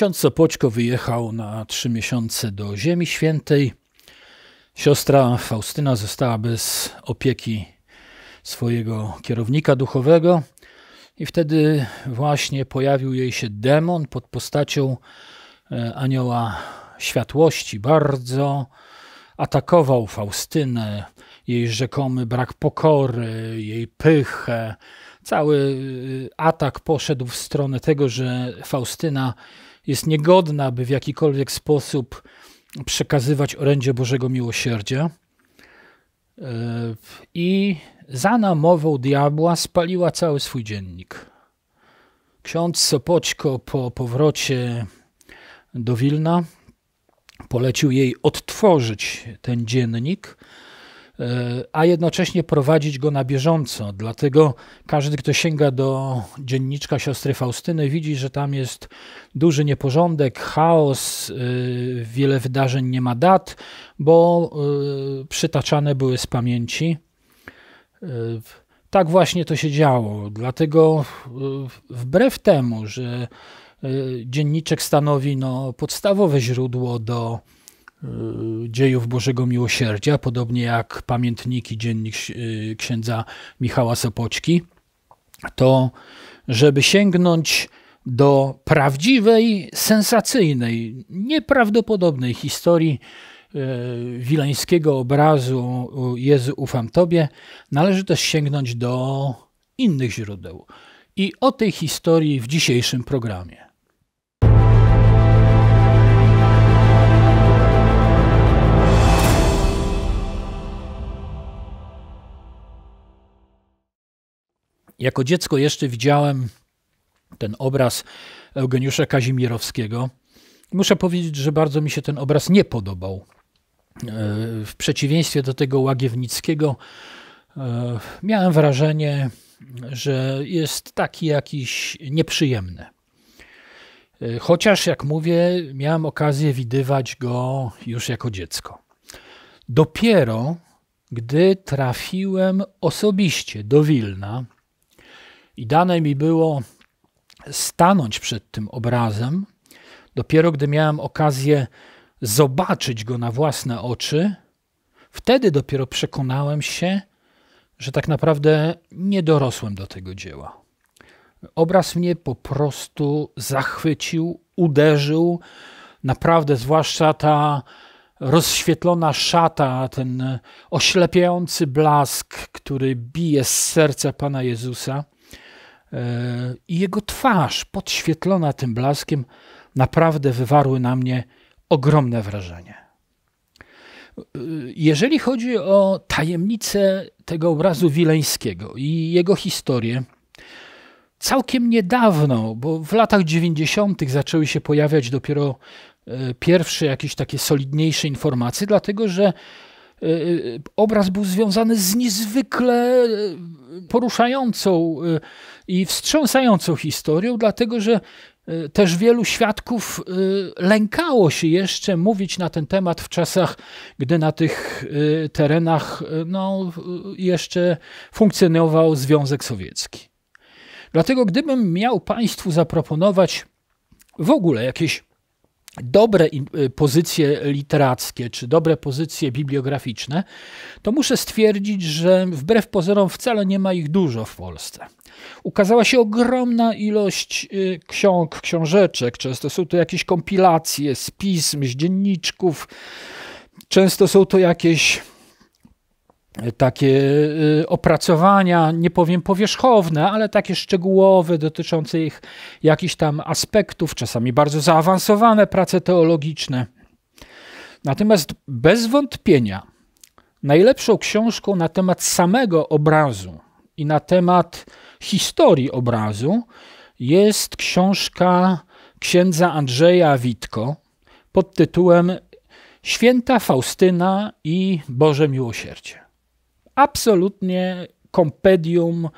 Ksiądz Sopoćko wyjechał na trzy miesiące do Ziemi Świętej. Siostra Faustyna została bez opieki swojego kierownika duchowego, i wtedy właśnie pojawił jej się demon pod postacią e, anioła światłości. Bardzo atakował Faustynę, jej rzekomy brak pokory, jej pychę. Cały y, atak poszedł w stronę tego, że Faustyna jest niegodna, by w jakikolwiek sposób przekazywać orędzie Bożego Miłosierdzia. E, I za namową diabła spaliła cały swój dziennik. Ksiądz Sopoćko po powrocie do Wilna polecił jej odtworzyć ten dziennik, E, a jednocześnie prowadzić go na bieżąco. Dlatego każdy, kto sięga do dzienniczka siostry Faustyny, widzi, że tam jest duży nieporządek, chaos, e, wiele wydarzeń nie ma dat, bo e, przytaczane były z pamięci. Tak właśnie to się działo. Dlatego wbrew temu, że dzienniczek stanowi no, podstawowe źródło do Y, dziejów Bożego Miłosierdzia, podobnie jak pamiętniki dziennik y, księdza Michała Sopoczki, to żeby sięgnąć do prawdziwej, sensacyjnej, nieprawdopodobnej historii y, wileńskiego obrazu Jezu ufam Tobie, należy też sięgnąć do innych źródeł. I o tej historii w dzisiejszym programie. Jako dziecko jeszcze widziałem ten obraz Eugeniusza Kazimierowskiego. Muszę powiedzieć, że bardzo mi się ten obraz nie podobał. E, w przeciwieństwie do tego Łagiewnickiego, e, miałem wrażenie, że jest taki jakiś nieprzyjemny. E, chociaż, jak mówię, miałem okazję widywać go już jako dziecko. Dopiero gdy trafiłem osobiście do Wilna, i dane mi było stanąć przed tym obrazem. Dopiero gdy miałem okazję zobaczyć go na własne oczy, wtedy dopiero przekonałem się, że tak naprawdę nie dorosłem do tego dzieła. Obraz mnie po prostu zachwycił, uderzył. Naprawdę, zwłaszcza ta rozświetlona szata, ten oślepiający blask, który bije z serca Pana Jezusa i jego twarz podświetlona tym blaskiem naprawdę wywarły na mnie ogromne wrażenie. Jeżeli chodzi o tajemnicę tego obrazu wileńskiego i jego historię, całkiem niedawno, bo w latach 90. zaczęły się pojawiać dopiero e, pierwsze jakieś takie solidniejsze informacje, dlatego że e, e, obraz był związany z niezwykle poruszającą i wstrząsającą historią, dlatego że e, też wielu świadków e, lękało się jeszcze mówić na ten temat w czasach, gdy na tych e, terenach no, jeszcze funkcjonował Związek Sowiecki. Dlatego, gdybym miał Państwu zaproponować w ogóle jakieś dobre y, pozycje literackie czy dobre pozycje bibliograficzne, to muszę stwierdzić, że wbrew pozorom wcale nie ma ich dużo w Polsce. Ukazała się ogromna ilość y, ksiąg, książeczek, często są to jakieś kompilacje z pism, z dzienniczków, często są to jakieś takie y, opracowania, nie powiem powierzchowne, ale takie szczegółowe, dotyczące ich jakichś tam aspektów, czasami bardzo zaawansowane prace teologiczne. Natomiast bez wątpienia najlepszą książką na temat samego obrazu i na temat historii obrazu jest książka księdza Andrzeja Witko pod tytułem Święta Faustyna i Boże Miłosierdzie absolutnie kompendium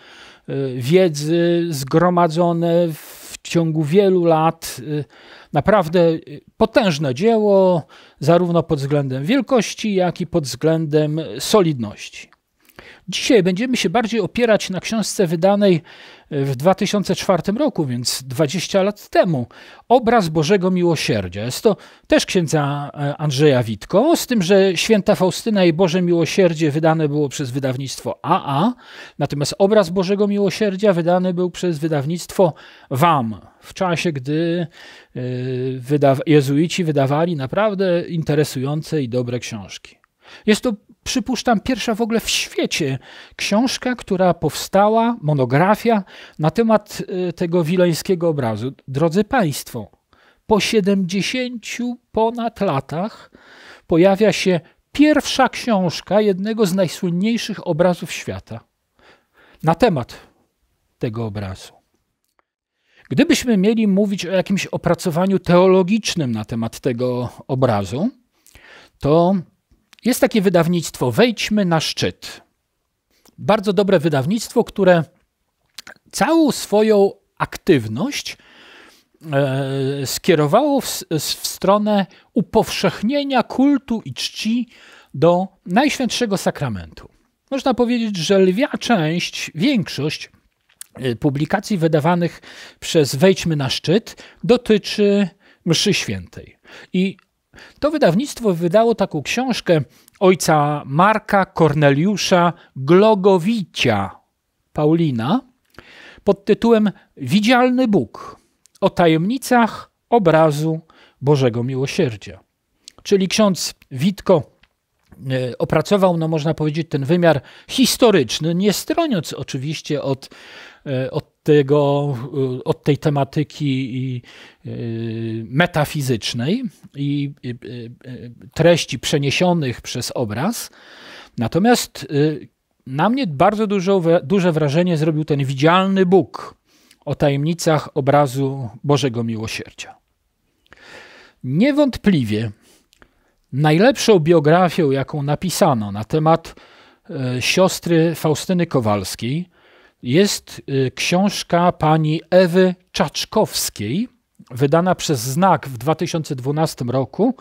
y, wiedzy zgromadzone w ciągu wielu lat. Y, naprawdę y, potężne dzieło, zarówno pod względem wielkości, jak i pod względem solidności. Dzisiaj będziemy się bardziej opierać na książce wydanej e, w 2004 roku, więc 20 lat temu. Obraz Bożego Miłosierdzia. Jest to też księdza e, Andrzeja Witko, z tym, że Święta Faustyna i Boże Miłosierdzie wydane było przez wydawnictwo AA, natomiast obraz Bożego Miłosierdzia wydany był przez wydawnictwo WAM w czasie, gdy e, jezuici wydawali naprawdę interesujące i dobre książki. Jest to przypuszczam, pierwsza w ogóle w świecie książka, która powstała, monografia na temat y, tego wileńskiego obrazu. Drodzy Państwo, po 70 ponad latach pojawia się pierwsza książka jednego z najsłynniejszych obrazów świata na temat tego obrazu. Gdybyśmy mieli mówić o jakimś opracowaniu teologicznym na temat tego obrazu, to jest takie wydawnictwo Wejdźmy na szczyt. Bardzo dobre wydawnictwo, które całą swoją aktywność e, skierowało w, w stronę upowszechnienia kultu i czci do Najświętszego Sakramentu. Można powiedzieć, że lwia część, większość e, publikacji wydawanych przez Wejdźmy na Szczyt dotyczy Mszy Świętej. I to wydawnictwo wydało taką książkę ojca Marka Korneliusza Glogowicia Paulina pod tytułem Widzialny Bóg o tajemnicach obrazu Bożego Miłosierdzia. Czyli ksiądz Witko e, opracował, no można powiedzieć, ten wymiar historyczny, nie stroniąc oczywiście od, e, od tego, y, od tej tematyki y, metafizycznej i y, treści przeniesionych przez obraz. Natomiast na mnie bardzo dużo, duże wrażenie zrobił ten widzialny Bóg o tajemnicach obrazu Bożego Miłosierdzia. Niewątpliwie najlepszą biografią, jaką napisano na temat siostry Faustyny Kowalskiej, jest y, książka pani Ewy Czaczkowskiej, wydana przez Znak w 2012 roku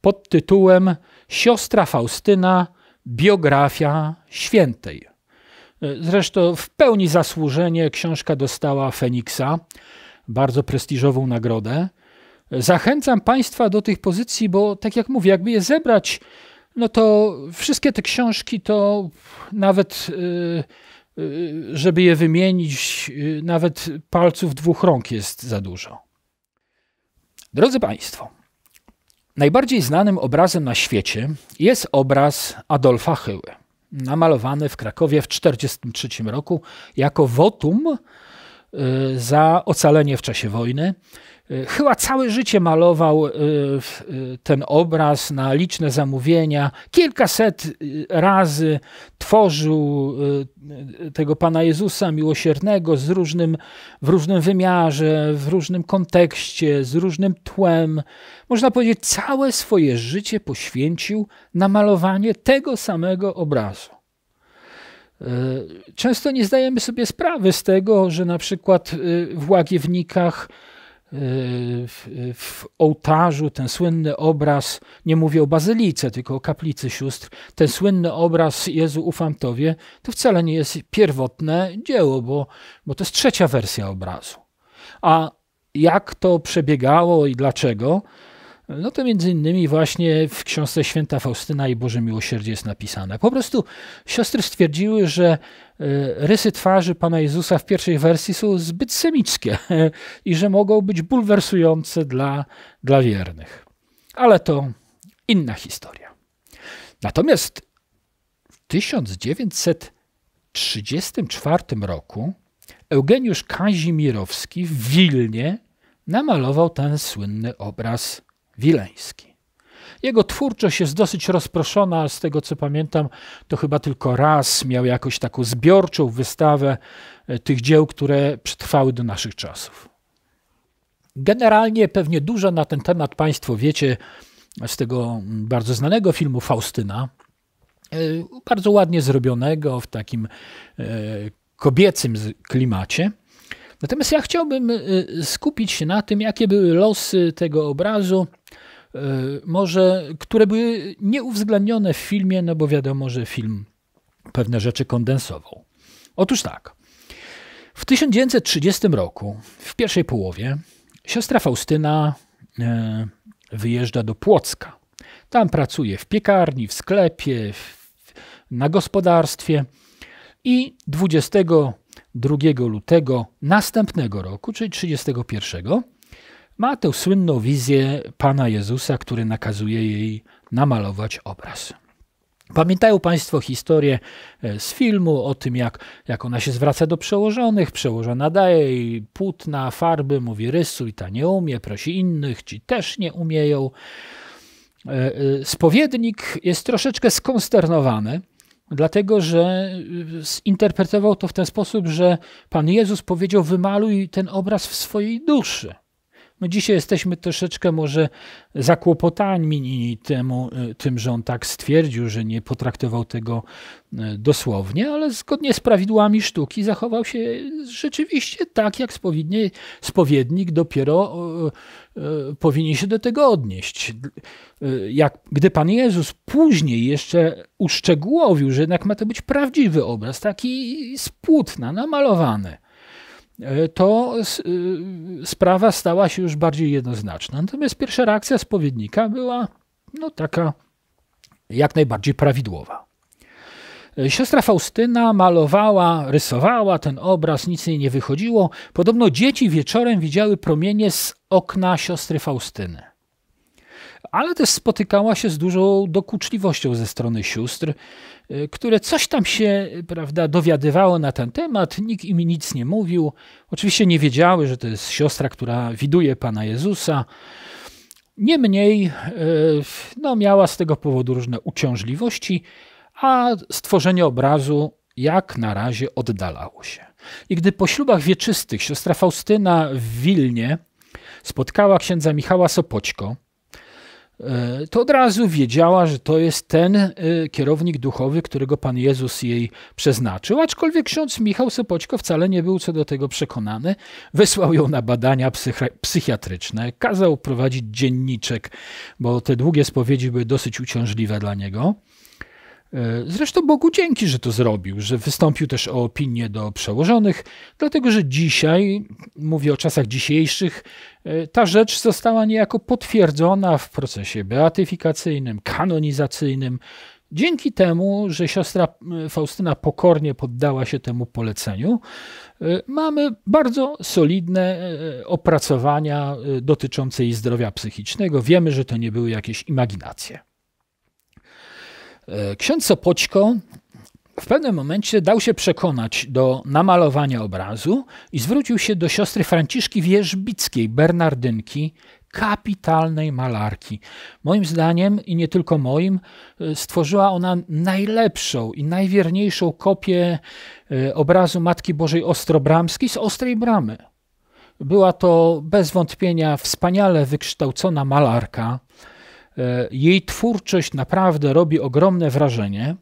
pod tytułem Siostra Faustyna biografia świętej. Y, zresztą w pełni zasłużenie książka dostała Feniksa, bardzo prestiżową nagrodę. Y, zachęcam Państwa do tych pozycji, bo tak jak mówię, jakby je zebrać, no to wszystkie te książki to nawet Y, żeby je wymienić, y, nawet palców dwóch rąk jest za dużo. Drodzy Państwo, najbardziej znanym obrazem na świecie jest obraz Adolfa Hyły, namalowany w Krakowie w 1943 roku jako wotum y, za ocalenie w czasie wojny E, chyba całe życie malował e, e, ten obraz na liczne zamówienia. Kilkaset razy tworzył tego Pana Jezusa Miłosiernego z różnym, w różnym wymiarze, w różnym kontekście, z różnym tłem. Można powiedzieć, całe swoje życie poświęcił na malowanie tego samego obrazu. Często nie zdajemy sobie sprawy z tego, że na przykład w Łagiewnikach w, w, ołtarzu ten słynny obraz, nie mówię o bazylice, tylko o kaplicy sióstr, ten słynny obraz Jezu ufam Tobie, to wcale nie jest pierwotne dzieło, bo, bo to jest trzecia wersja obrazu. A jak to przebiegało i dlaczego? No to między innymi właśnie w książce Święta Faustyna i Boże Miłosierdzie jest napisane. Po prostu siostry stwierdziły, że e, rysy twarzy Pana Jezusa w pierwszej wersji są zbyt semickie i że mogą być bulwersujące dla, dla wiernych. Ale to inna historia. Natomiast w 1934 roku Eugeniusz Kazimierowski w Wilnie namalował ten słynny obraz Wileński. Jego twórczość jest dosyć rozproszona, ale z tego co pamiętam, to chyba tylko raz miał jakąś taką zbiorczą wystawę e, tych dzieł, które przetrwały do naszych czasów. Generalnie pewnie dużo na ten temat Państwo wiecie z tego bardzo znanego filmu Faustyna, e, bardzo ładnie zrobionego w takim e, kobiecym klimacie. Natomiast ja chciałbym skupić się na tym, jakie były losy tego obrazu E, może, które były nieuwzględnione w filmie, no bo wiadomo, że film pewne rzeczy kondensował. Otóż tak. W 1930 roku, w pierwszej połowie, siostra Faustyna e, wyjeżdża do Płocka. Tam pracuje w piekarni, w sklepie, na gospodarstwie i 22 lutego następnego roku, czyli 31, ma tę słynną wizję Pana Jezusa, który nakazuje jej namalować obraz. Pamiętają Państwo historię e, z filmu o tym, jak, jak ona się zwraca do przełożonych, przełożona daje jej płótna, farby, mówi rysuj, ta nie umie, prosi innych, ci też nie umieją. E, e, spowiednik jest troszeczkę skonsternowany, dlatego że zinterpretował to w ten sposób, że Pan Jezus powiedział wymaluj ten obraz w swojej duszy. My no dzisiaj jesteśmy troszeczkę może zakłopotani temu, y, tym, że on tak stwierdził, że nie potraktował tego y, dosłownie, ale zgodnie z prawidłami sztuki zachował się rzeczywiście tak, jak spowiednik, spowiednik dopiero powinien się do tego odnieść. Y, jak, gdy Pan Jezus później jeszcze uszczegółowił, że jednak ma to być prawdziwy obraz, taki z płótna, namalowany, E, to e, sprawa stała się już bardziej jednoznaczna. Natomiast pierwsza reakcja spowiednika była no, taka jak najbardziej prawidłowa. E, siostra Faustyna malowała, rysowała ten obraz, nic jej nie wychodziło. Podobno dzieci wieczorem widziały promienie z okna siostry Faustyny ale też spotykała się z dużą dokuczliwością ze strony sióstr, y, które coś tam się y, prawda, dowiadywało na ten temat, nikt im nic nie mówił. Oczywiście nie wiedziały, że to jest siostra, która widuje Pana Jezusa. Niemniej y, no, miała z tego powodu różne uciążliwości, a stworzenie obrazu jak na razie oddalało się. I gdy po ślubach wieczystych siostra Faustyna w Wilnie spotkała księdza Michała Sopoćko, E, to od razu wiedziała, że to jest ten e, kierownik duchowy, którego Pan Jezus jej przeznaczył. Aczkolwiek ksiądz Michał Sopoćko wcale nie był co do tego przekonany. Wysłał ją na badania psychiatryczne, kazał prowadzić dzienniczek, bo te długie spowiedzi były dosyć uciążliwe dla niego. E, zresztą Bogu dzięki, że to zrobił, że wystąpił też o opinię do przełożonych, dlatego że dzisiaj, mówię o czasach dzisiejszych, e, ta rzecz została niejako potwierdzona w procesie beatyfikacyjnym, kanonizacyjnym, dzięki temu, że siostra e, Faustyna pokornie poddała się temu poleceniu, mamy bardzo solidne opracowania dotyczące jej zdrowia psychicznego. Wiemy, że to nie były jakieś imaginacje. E, ksiądz Sopoćko w pewnym momencie dał się przekonać do namalowania obrazu i zwrócił się do siostry Franciszki Wierzbickiej, Bernardynki, kapitalnej malarki. Moim zdaniem, i nie tylko moim, e, stworzyła ona najlepszą i najwierniejszą kopię e, obrazu Matki Bożej Ostrobramskiej z Ostrej Bramy. Była to bez wątpienia wspaniale wykształcona malarka, E, jej twórczość naprawdę robi ogromne wrażenie,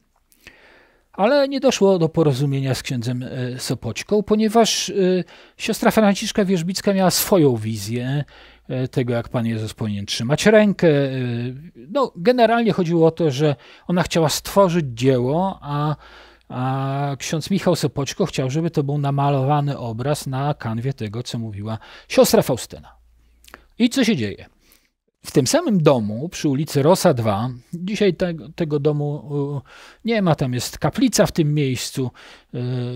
ale nie doszło do porozumienia z księdzem e, Sopoćką, ponieważ e, siostra Franciszka Wierzbicka miała swoją wizję tego, jak Pan Jezus powinien trzymać rękę. No, generalnie chodziło o to, że ona chciała stworzyć dzieło, a a ksiądz Michał Sopoćko chciał, żeby to był namalowany obraz na kanwie tego, co mówiła siostra Faustyna. I co się dzieje? W tym samym domu przy ulicy Rosa 2, dzisiaj te, tego domu e, nie ma, tam jest kaplica w tym miejscu,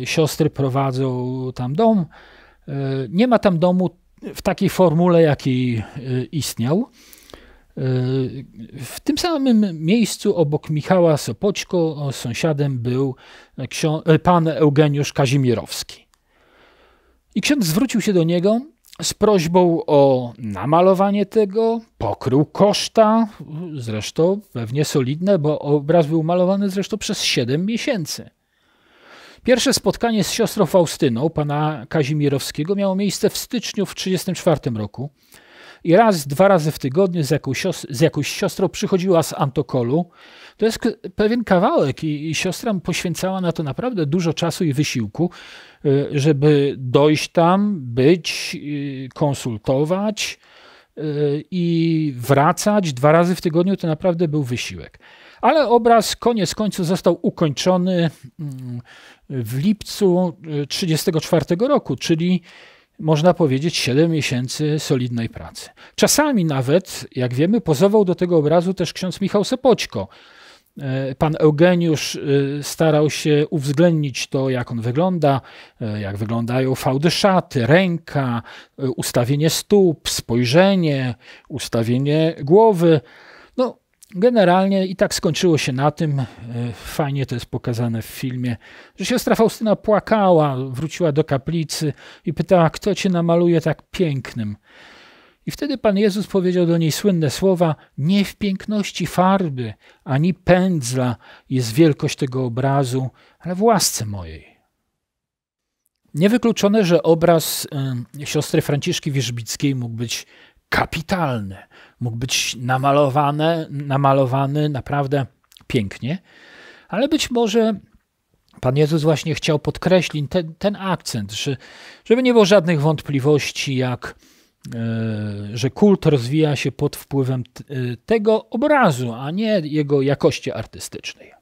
e, siostry prowadzą tam dom. E, nie ma tam domu w takiej formule, jakiej istniał. W tym samym miejscu obok Michała Sopoćko sąsiadem był pan Eugeniusz Kazimierowski. I ksiądz zwrócił się do niego z prośbą o namalowanie tego, pokrył koszta, zresztą pewnie solidne, bo obraz był malowany zresztą przez 7 miesięcy. Pierwsze spotkanie z siostrą Faustyną, pana Kazimierowskiego, miało miejsce w styczniu w 1934 roku. I raz, dwa razy w tygodniu z jakąś, siostrą, z jakąś siostrą przychodziła z Antokolu, to jest pewien kawałek i, i siostra poświęcała na to naprawdę dużo czasu i wysiłku, y, żeby dojść tam, być, y, konsultować y, i wracać dwa razy w tygodniu. To naprawdę był wysiłek. Ale obraz koniec końców został ukończony mm, w lipcu 1934 roku, czyli można powiedzieć 7 miesięcy solidnej pracy. Czasami nawet, jak wiemy, pozował do tego obrazu też ksiądz Michał Sopoćko, E, pan Eugeniusz e, starał się uwzględnić to, jak on wygląda, e, jak wyglądają fałdy szaty, ręka, ustawienie stóp, spojrzenie, ustawienie głowy. No, generalnie i tak skończyło się na tym, fajnie to jest pokazane w filmie, że siostra Faustyna płakała, wróciła do kaplicy i pytała, kto cię namaluje tak pięknym. I wtedy Pan Jezus powiedział do niej słynne słowa: Nie w piękności farby ani pędzla jest wielkość tego obrazu, ale w łasce mojej. Niewykluczone, że obraz y, siostry Franciszki Wierzbickiej mógł być kapitalny, mógł być namalowany, namalowany naprawdę pięknie, ale być może Pan Jezus właśnie chciał podkreślić ten, ten akcent, że, żeby nie było żadnych wątpliwości, jak E, że kult rozwija się pod wpływem e, tego obrazu, a nie jego jakości artystycznej.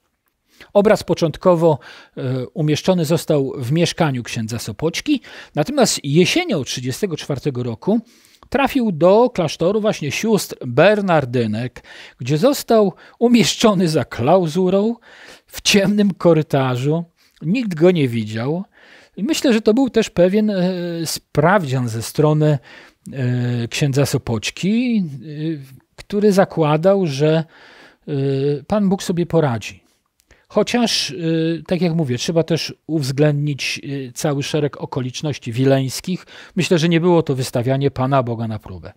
Obraz początkowo e, umieszczony został w mieszkaniu księdza Sopoćki, natomiast jesienią 1934 roku trafił do klasztoru właśnie sióstr Bernardynek, gdzie został umieszczony za klauzurą w ciemnym korytarzu. Nikt go nie widział. I myślę, że to był też pewien sprawdzian ze strony E, księdza Sopoćki, e, który zakładał, że e, Pan Bóg sobie poradzi. Chociaż, tak jak mówię, trzeba też uwzględnić cały szereg okoliczności wileńskich. Myślę, że nie było to wystawianie Pana Boga na próbę.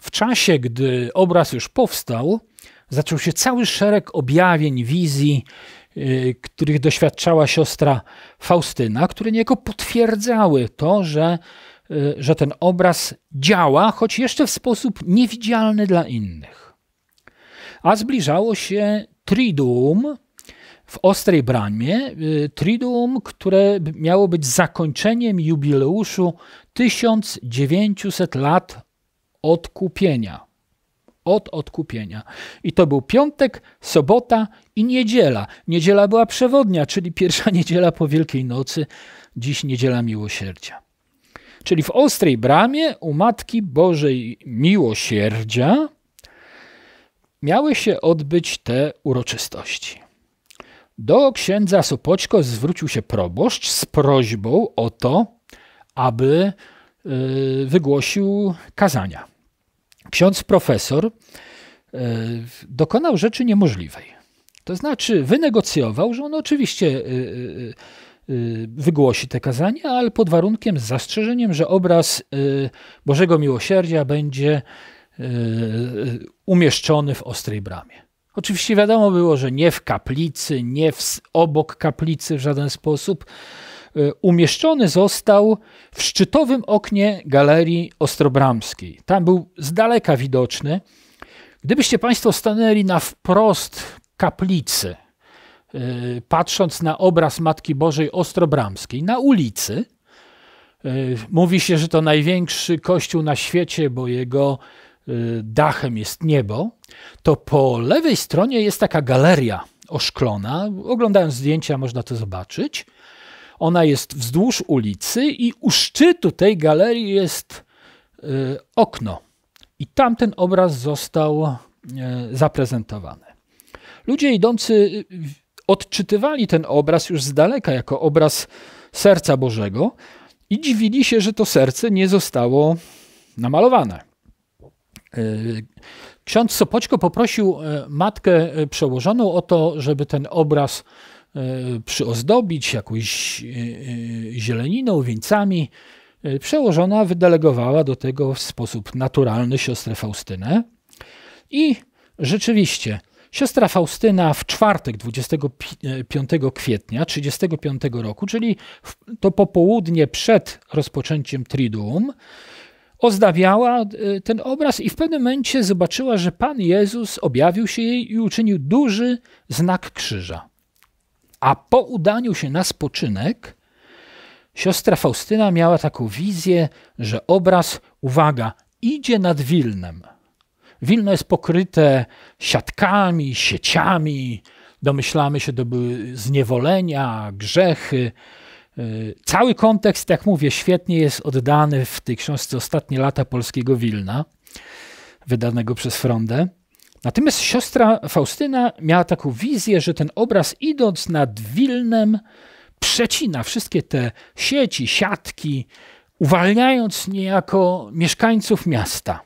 W czasie, gdy obraz już powstał, zaczął się cały szereg objawień, wizji, których doświadczała siostra Faustyna, które niejako potwierdzały to, że Y, że ten obraz działa, choć jeszcze w sposób niewidzialny dla innych. A zbliżało się Triduum w ostrej bramie, y, Triduum, które miało być zakończeniem jubileuszu 1900 lat odkupienia od odkupienia. I to był piątek, sobota i niedziela. Niedziela była przewodnia, czyli pierwsza niedziela po Wielkiej Nocy, dziś niedziela miłosierdzia czyli w ostrej bramie u Matki Bożej Miłosierdzia, miały się odbyć te uroczystości. Do księdza Sopoćko zwrócił się proboszcz z prośbą o to, aby y, wygłosił kazania. Ksiądz profesor y, dokonał rzeczy niemożliwej. To znaczy, wynegocjował, że on oczywiście y, Y, wygłosi te kazania, ale pod warunkiem, z zastrzeżeniem, że obraz y, Bożego Miłosierdzia będzie y, umieszczony w ostrej bramie. Oczywiście wiadomo było, że nie w kaplicy, nie w, obok kaplicy w żaden sposób. Umieszczony został w szczytowym oknie galerii ostrobramskiej. Tam był z daleka widoczny. Gdybyście Państwo stanęli na wprost kaplicy, E, patrząc na obraz Matki Bożej Ostrobramskiej na ulicy, e, mówi się, że to największy kościół na świecie, bo jego e, dachem jest niebo, to po lewej stronie jest taka galeria oszklona. Oglądając zdjęcia można to zobaczyć. Ona jest wzdłuż ulicy i u szczytu tej galerii jest okno. I tam ten obraz został zaprezentowany. Ludzie idący odczytywali ten obraz już z daleka jako obraz serca Bożego i dziwili się, że to serce nie zostało namalowane. E, ksiądz Sopoćko poprosił e, matkę e, przełożoną o to, żeby ten obraz przyozdobić jakąś zieleniną, wieńcami. Przełożona wydelegowała do tego w sposób naturalny siostrę Faustynę. I rzeczywiście, Siostra Faustyna w czwartek 25 kwietnia 35 roku, czyli to popołudnie przed rozpoczęciem Triduum, ozdabiała e, ten obraz i w pewnym momencie zobaczyła, że Pan Jezus objawił się jej i uczynił duży znak krzyża. A po udaniu się na spoczynek, siostra Faustyna miała taką wizję, że obraz, uwaga, idzie nad Wilnem. Wilno jest pokryte siatkami, sieciami, domyślamy się, to były zniewolenia, grzechy. E, cały kontekst, jak mówię, świetnie jest oddany w tej książce Ostatnie lata polskiego Wilna, wydanego przez Frondę. Natomiast siostra Faustyna miała taką wizję, że ten obraz idąc nad Wilnem przecina wszystkie te sieci, siatki, uwalniając niejako mieszkańców miasta.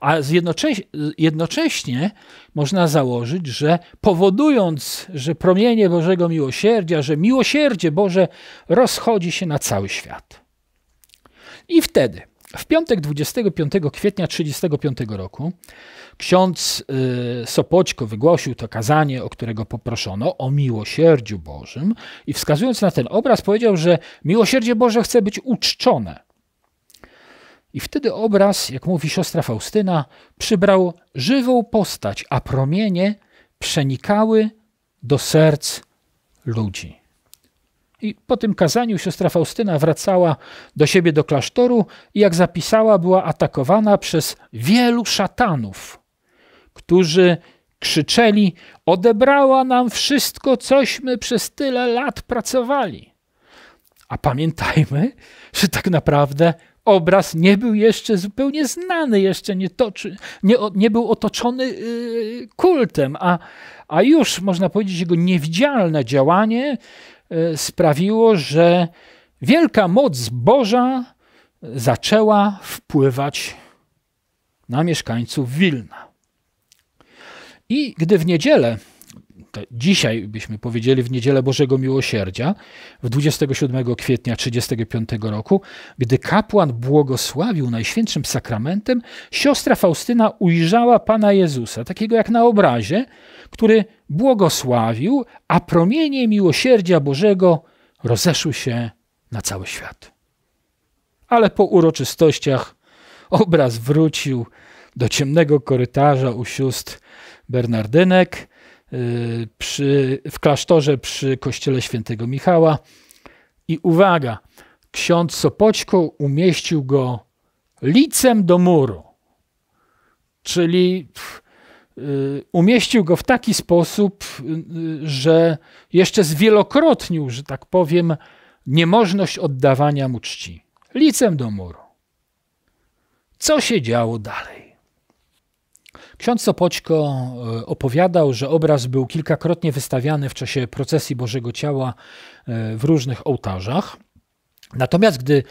A jednocześnie, jednocześnie można założyć, że powodując, że promienie Bożego miłosierdzia, że miłosierdzie Boże rozchodzi się na cały świat. I wtedy, w piątek 25 kwietnia 1935 roku, ksiądz y, Sopoćko wygłosił to kazanie, o którego poproszono, o miłosierdziu Bożym, i wskazując na ten obraz, powiedział, że miłosierdzie Boże chce być uczczone i wtedy obraz, jak mówi siostra Faustyna, przybrał żywą postać, a promienie przenikały do serc ludzi. I po tym kazaniu siostra Faustyna wracała do siebie do klasztoru i jak zapisała, była atakowana przez wielu szatanów, którzy krzyczeli: Odebrała nam wszystko, cośmy przez tyle lat pracowali. A pamiętajmy, że tak naprawdę obraz nie był jeszcze zupełnie znany, jeszcze nie, toczy, nie, nie był otoczony y, kultem, a, a już można powiedzieć, jego niewidzialne działanie y, sprawiło, że wielka moc Boża zaczęła wpływać na mieszkańców Wilna. I gdy w niedzielę te, dzisiaj byśmy powiedzieli w Niedzielę Bożego Miłosierdzia, w 27 kwietnia 35 roku, gdy kapłan błogosławił Najświętszym Sakramentem, siostra Faustyna ujrzała Pana Jezusa, takiego jak na obrazie, który błogosławił, a promienie miłosierdzia Bożego rozeszły się na cały świat. Ale po uroczystościach obraz wrócił do ciemnego korytarza u sióstr Bernardynek, Y, przy, w klasztorze przy kościele świętego Michała. I uwaga, ksiądz Sopoćko umieścił go licem do muru, czyli y, umieścił go w taki sposób, y, że jeszcze zwielokrotnił, że tak powiem, niemożność oddawania mu czci. Licem do muru. Co się działo dalej? Ksiądz Sopoćko e, opowiadał, że obraz był kilkakrotnie wystawiany w czasie procesji Bożego Ciała e, w różnych ołtarzach. Natomiast gdy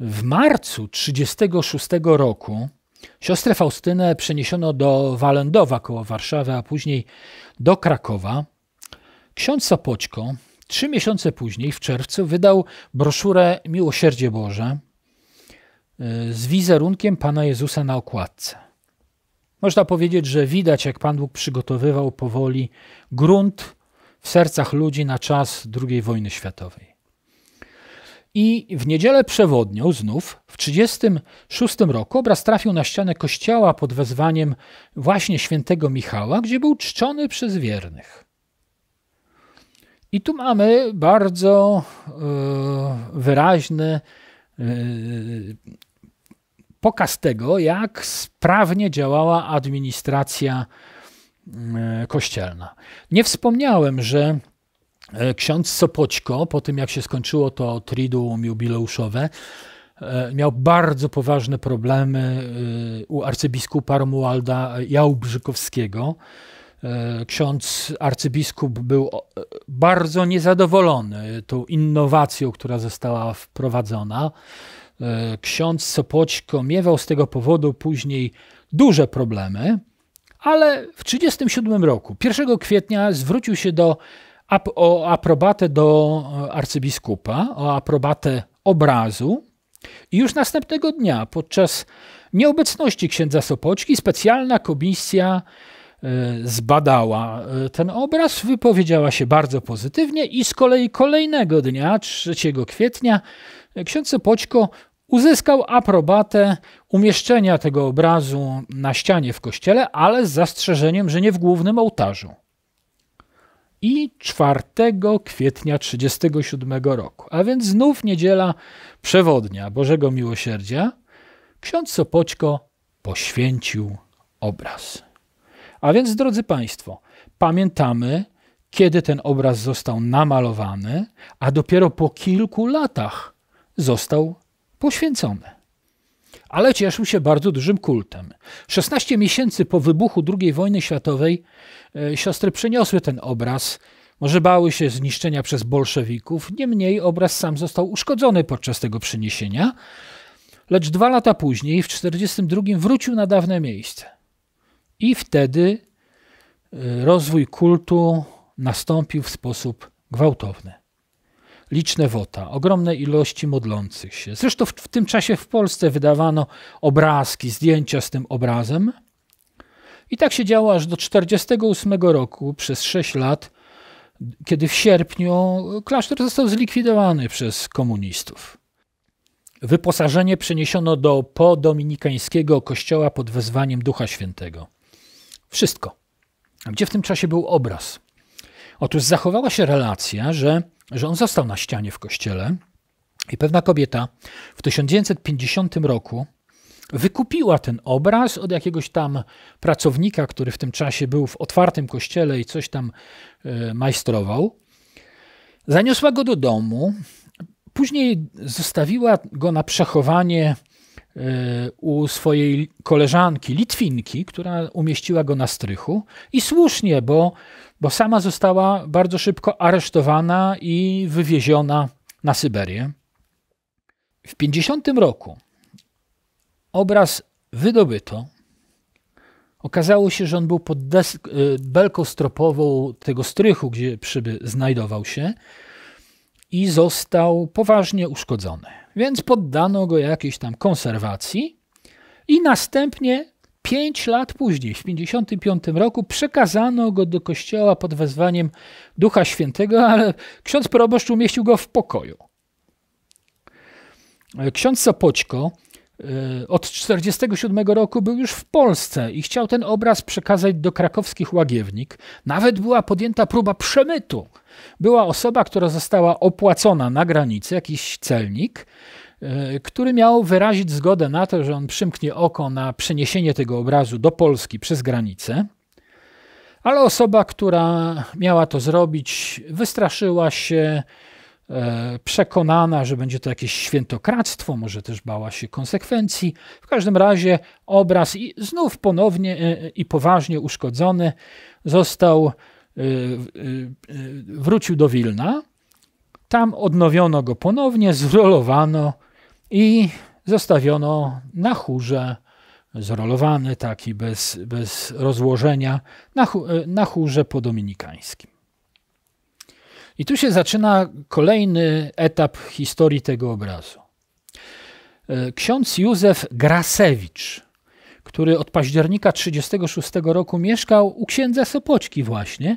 w marcu 1936 roku siostrę Faustynę przeniesiono do Walendowa koło Warszawy, a później do Krakowa, ksiądz Sopoćko trzy miesiące później, w czerwcu, wydał broszurę Miłosierdzie Boże e, z wizerunkiem Pana Jezusa na okładce. Można powiedzieć, że widać, jak Pan Bóg przygotowywał powoli grunt w sercach ludzi na czas II wojny światowej. I w niedzielę przewodnią znów w 1936 roku obraz trafił na ścianę kościoła pod wezwaniem właśnie świętego Michała, gdzie był czczony przez wiernych. I tu mamy bardzo yy, wyraźny yy, pokaz tego, jak sprawnie działała administracja e, kościelna. Nie wspomniałem, że e, ksiądz Sopoćko, po tym jak się skończyło to triduum jubileuszowe, e, miał bardzo poważne problemy u arcybiskupa Romualda Jałbrzykowskiego. Ksiądz arcybiskup był bardzo niezadowolony tą innowacją, która została wprowadzona. E, ksiądz Sopoćko miewał z tego powodu później duże problemy, ale w 1937 roku, 1 kwietnia, zwrócił się do, o aprobatę do e, arcybiskupa, o aprobatę obrazu. I już następnego dnia, podczas nieobecności księdza Sopoćki, specjalna komisja e, zbadała ten obraz, wypowiedziała się bardzo pozytywnie i z kolei kolejnego dnia, 3 kwietnia, ksiądz Sopoćko uzyskał aprobatę umieszczenia tego obrazu na ścianie w kościele, ale z zastrzeżeniem, że nie w głównym ołtarzu. I 4 kwietnia 1937 roku, a więc znów niedziela przewodnia Bożego Miłosierdzia, ksiądz Sopoćko poświęcił obraz. A więc, drodzy Państwo, pamiętamy, kiedy ten obraz został namalowany, a dopiero po kilku latach został poświęcony. Ale cieszył się bardzo dużym kultem. 16 miesięcy po wybuchu II wojny światowej e, siostry przeniosły ten obraz. Może bały się zniszczenia przez bolszewików, niemniej obraz sam został uszkodzony podczas tego przeniesienia. Lecz dwa lata później, w 1942, wrócił na dawne miejsce. I wtedy e, rozwój kultu nastąpił w sposób gwałtowny liczne wota, ogromne ilości modlących się. Zresztą w, w, tym czasie w Polsce wydawano obrazki, zdjęcia z tym obrazem. I tak się działo aż do 1948 roku, przez 6 lat, kiedy w sierpniu klasztor został zlikwidowany przez komunistów. Wyposażenie przeniesiono do podominikańskiego kościoła pod wezwaniem Ducha Świętego. Wszystko. Gdzie w tym czasie był obraz? Otóż zachowała się relacja, że że on został na ścianie w kościele i pewna kobieta w 1950 roku wykupiła ten obraz od jakiegoś tam pracownika, który w tym czasie był w otwartym kościele i coś tam e, majstrował. Zaniosła go do domu, później zostawiła go na przechowanie E, u swojej koleżanki Litwinki, która umieściła go na strychu i słusznie, bo, bo sama została bardzo szybko aresztowana i wywieziona na Syberię. W 50 roku obraz wydobyto. Okazało się, że on był pod e, belką stropową tego strychu, gdzie przyby znajdował się i został poważnie uszkodzony więc poddano go jakiejś tam konserwacji i następnie pięć lat później, w 1955 roku, przekazano go do kościoła pod wezwaniem Ducha Świętego, ale ksiądz proboszcz umieścił go w pokoju. E, ksiądz Sopoćko E, od 1947 roku był już w Polsce i chciał ten obraz przekazać do krakowskich łagiewnik. Nawet była podjęta próba przemytu. Była osoba, która została opłacona na granicy, jakiś celnik, e, który miał wyrazić zgodę na to, że on przymknie oko na przeniesienie tego obrazu do Polski przez granicę. Ale osoba, która miała to zrobić, wystraszyła się, E, przekonana, że będzie to jakieś świętokradztwo, może też bała się konsekwencji. W każdym razie obraz i znów ponownie e, i poważnie uszkodzony został, e, wrócił do Wilna. Tam odnowiono go ponownie, zrolowano i zostawiono na chórze, zrolowany taki bez, bez rozłożenia, na, na chórze dominikańskim. I tu się zaczyna kolejny etap historii tego obrazu. E, ksiądz Józef Grasewicz, który od października 1936 roku mieszkał u księdza Sopoćki właśnie.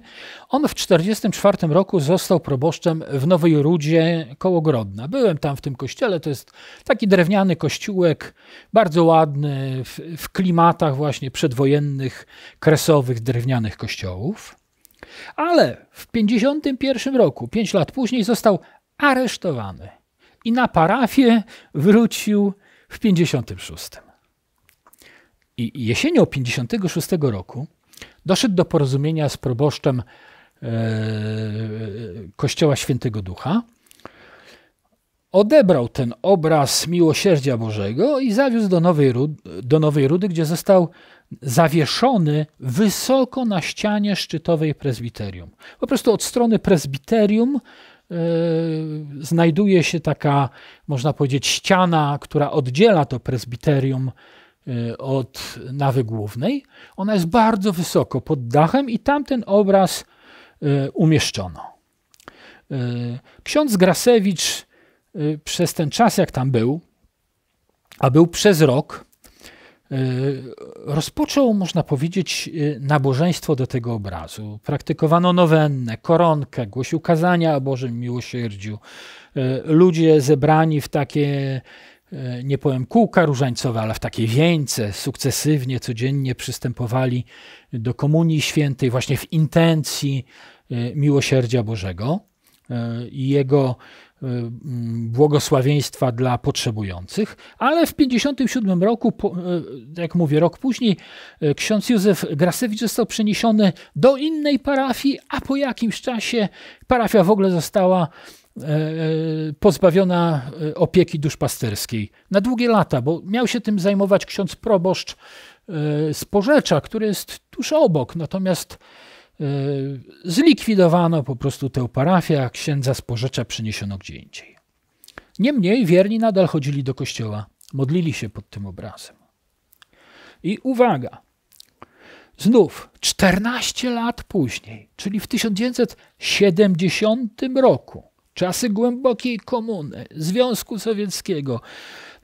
On w 1944 roku został proboszczem w Nowej Rudzie koło Grodna. Byłem tam w tym kościele, to jest taki drewniany kościółek, bardzo ładny, w, w klimatach właśnie przedwojennych, kresowych, drewnianych kościołów. Ale w 1951 roku, 5 lat później, został aresztowany i na parafię wrócił w 1956. I jesienią 1956 roku doszedł do porozumienia z proboszczem e, Kościoła Świętego Ducha. Odebrał ten obraz miłosierdzia Bożego i zawiózł do Nowej, Rudy, do Nowej Rudy, gdzie został zawieszony wysoko na ścianie szczytowej prezbiterium. Po prostu od strony prezbiterium e, znajduje się taka, można powiedzieć, ściana, która oddziela to prezbiterium e, od nawy głównej. Ona jest bardzo wysoko pod dachem i tam ten obraz e, umieszczono. Ksiądz Grasewicz przez ten czas, jak tam był, a był przez rok, E, rozpoczął, można powiedzieć, e, nabożeństwo do tego obrazu. Praktykowano nowennę, koronkę, głosił kazania o Bożym Miłosierdziu. E, ludzie zebrani w takie, nie powiem kółka różańcowe, ale w takie wieńce, sukcesywnie, codziennie przystępowali do Komunii Świętej właśnie w intencji miłosierdzia Bożego i jego Y, błogosławieństwa dla potrzebujących, ale w 1957 roku, y, jak mówię, rok później, y, ksiądz Józef Grasewicz został przeniesiony do innej parafii, a po jakimś czasie parafia w ogóle została e, e, pozbawiona e, opieki duszpasterskiej na długie lata, bo miał się tym zajmować ksiądz proboszcz z Porzecza, który jest tuż obok, natomiast E, zlikwidowano po prostu tę parafię, a księdza z porzecza przeniesiono gdzie indziej. Niemniej wierni nadal chodzili do kościoła, modlili się pod tym obrazem. I uwaga, znów 14 lat później, czyli w 1970 roku, czasy głębokiej komuny, Związku Sowieckiego,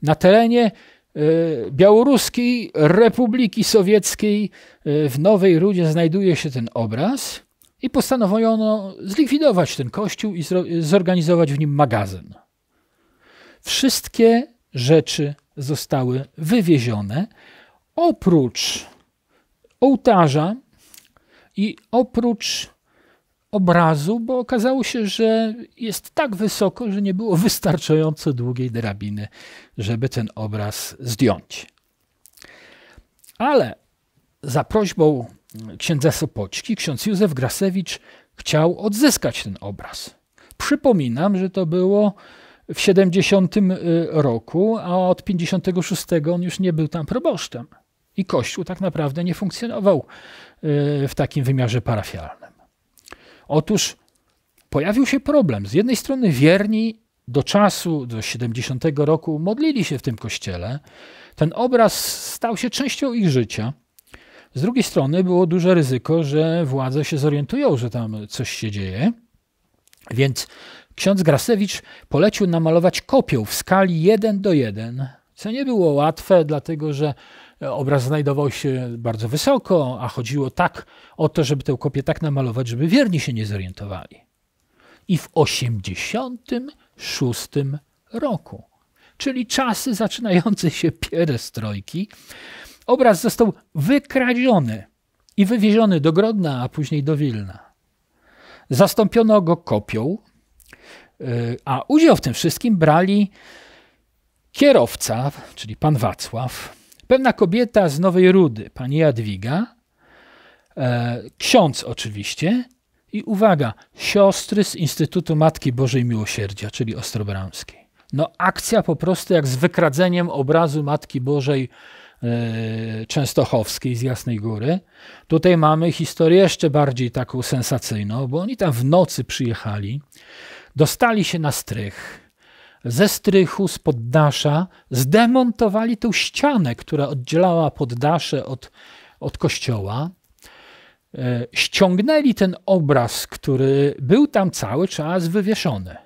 na terenie E, Białoruskiej Republiki Sowieckiej e, w Nowej Rudzie znajduje się ten obraz i postanowiono zlikwidować ten kościół i zorganizować w nim magazyn. Wszystkie rzeczy zostały wywiezione, oprócz ołtarza i oprócz obrazu, bo okazało się, że jest tak wysoko, że nie było wystarczająco długiej drabiny, żeby ten obraz zdjąć. Ale za prośbą księdza Sopoćki, ksiądz Józef Grasewicz chciał odzyskać ten obraz. Przypominam, że to było w 70 y, roku, a od 56 on już nie był tam proboszczem. I Kościół tak naprawdę nie funkcjonował y, w takim wymiarze parafialnym. Otóż pojawił się problem. Z jednej strony wierni do czasu, do 70 roku modlili się w tym kościele. Ten obraz stał się częścią ich życia. Z drugiej strony było duże ryzyko, że władze się zorientują, że tam coś się dzieje. Więc ksiądz Grasewicz polecił namalować kopię w skali 1 do 1, co nie było łatwe, dlatego że obraz znajdował się bardzo wysoko, a chodziło tak o to, żeby tę kopię tak namalować, żeby wierni się nie zorientowali. I w 86 roku, czyli czasy zaczynające się pierestrojki, obraz został wykradziony i wywieziony do Grodna, a później do Wilna. Zastąpiono go kopią, y, a udział w tym wszystkim brali kierowca, czyli pan Wacław, Pewna kobieta z Nowej Rudy, pani Jadwiga, e, ksiądz oczywiście, i uwaga, siostry z Instytutu Matki Bożej Miłosierdzia, czyli Ostrobramskiej. No akcja po prostu jak z wykradzeniem obrazu Matki Bożej e, Częstochowskiej z Jasnej Góry. Tutaj mamy historię jeszcze bardziej taką sensacyjną, bo oni tam w nocy przyjechali, dostali się na strych, ze strychu, z poddasza, zdemontowali tę ścianę, która oddzielała poddasze od, od kościoła. E, ściągnęli ten obraz, który był tam cały czas wywieszony.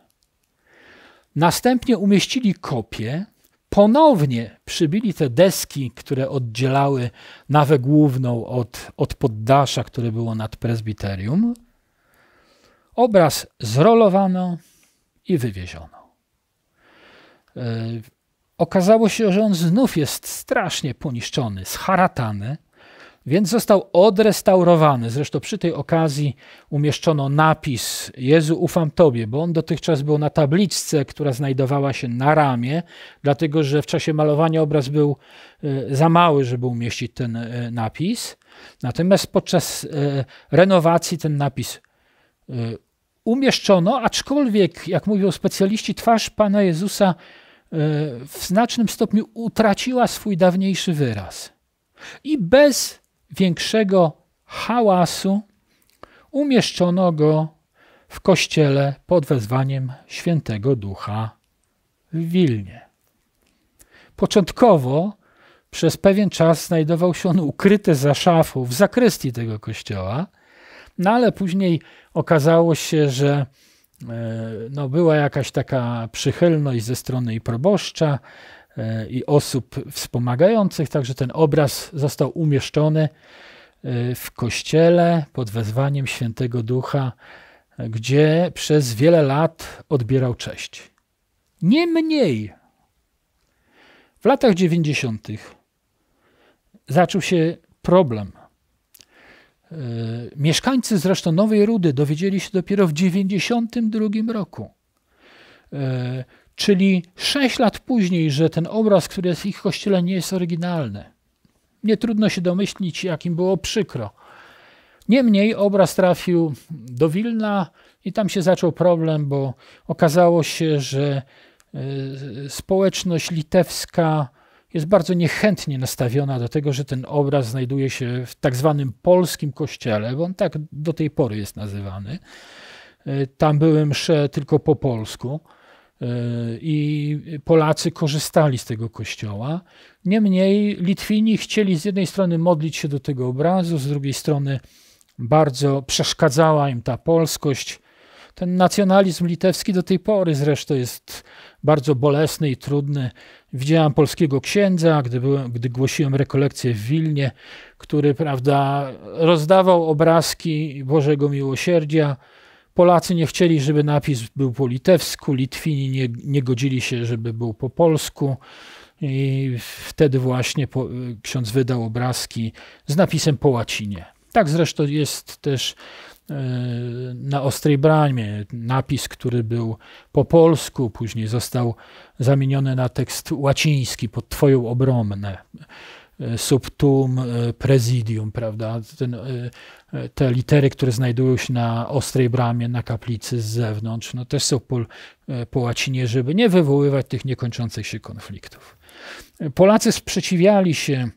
Następnie umieścili kopię, ponownie przybili te deski, które oddzielały nawę główną od, od poddasza, które było nad prezbiterium. Obraz zrolowano i wywieziono. E, okazało się, że on znów jest strasznie poniszczony, scharatany, więc został odrestaurowany. Zresztą przy tej okazji umieszczono napis Jezu, ufam Tobie, bo on dotychczas był na tabliczce, która znajdowała się na ramie, dlatego że w czasie malowania obraz był e, za mały, żeby umieścić ten e, napis. Natomiast podczas renowacji ten napis umieszczono, aczkolwiek, jak mówią specjaliści, twarz Pana Jezusa w znacznym stopniu utraciła swój dawniejszy wyraz. I bez większego hałasu umieszczono go w kościele pod wezwaniem Świętego Ducha w Wilnie. Początkowo przez pewien czas znajdował się on ukryty za szafą w zakrystii tego kościoła, no ale później okazało się, że E, no, była jakaś taka przychylność ze strony i proboszcza, e, i osób wspomagających, także ten obraz został umieszczony e, w kościele pod wezwaniem Świętego Ducha, gdzie przez wiele lat odbierał cześć. Niemniej w latach 90. zaczął się problem E, mieszkańcy zresztą Nowej Rudy dowiedzieli się dopiero w 1992 roku. E, czyli sześć lat później, że ten obraz, który jest w ich kościele, nie jest oryginalny. Nie trudno się domyślić, jakim było przykro. Niemniej obraz trafił do Wilna i tam się zaczął problem, bo okazało się, że e, społeczność litewska jest bardzo niechętnie nastawiona do tego, że ten obraz znajduje się w tak zwanym polskim kościele, bo on tak do tej pory jest nazywany. E, tam były msze tylko po polsku e, i Polacy korzystali z tego kościoła. Niemniej Litwini chcieli z jednej strony modlić się do tego obrazu, z drugiej strony bardzo przeszkadzała im ta polskość. Ten nacjonalizm litewski do tej pory zresztą jest bardzo bolesny i trudny Widziałem polskiego księdza, gdy, gdy głosiłem rekolekcję w Wilnie, który prawda, rozdawał obrazki Bożego Miłosierdzia. Polacy nie chcieli, żeby napis był po litewsku, Litwini nie, nie godzili się, żeby był po polsku. I wtedy właśnie po, ksiądz wydał obrazki z napisem po łacinie. Tak zresztą jest też na ostrej bramie. Napis, który był po polsku, później został zamieniony na tekst łaciński pod Twoją obromnę. Subtum, e, presidium, prawda? Ten, e, e, te litery, które znajdują się na ostrej bramie, na kaplicy z zewnątrz, no też są po, po łacinie, żeby nie wywoływać tych niekończących się konfliktów. Polacy sprzeciwiali się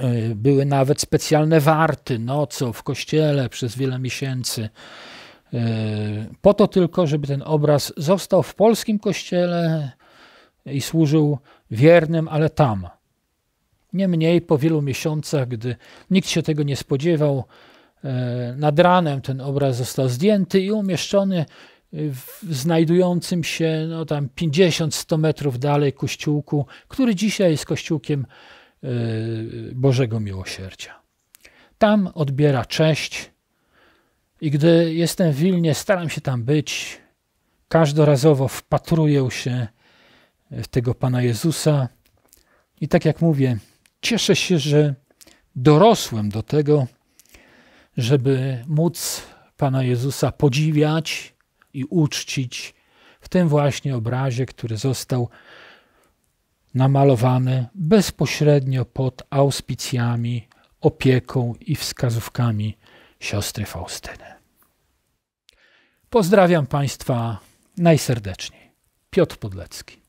E, były nawet specjalne warty nocą w kościele przez wiele miesięcy. E, po to tylko, żeby ten obraz został w polskim kościele i służył wiernym, ale tam. Niemniej po wielu miesiącach, gdy nikt się tego nie spodziewał, e, nad ranem ten obraz został zdjęty i umieszczony w znajdującym się no, tam 50-100 metrów dalej kościółku, który dzisiaj jest kościółkiem E, Bożego Miłosierdzia. Tam odbiera cześć i gdy jestem w Wilnie, staram się tam być. Każdorazowo wpatruję się w tego Pana Jezusa i tak jak mówię, cieszę się, że dorosłem do tego, żeby móc Pana Jezusa podziwiać i uczcić w tym właśnie obrazie, który został namalowane bezpośrednio pod auspicjami, opieką i wskazówkami siostry Faustyny. Pozdrawiam Państwa najserdeczniej. Piotr Podlecki.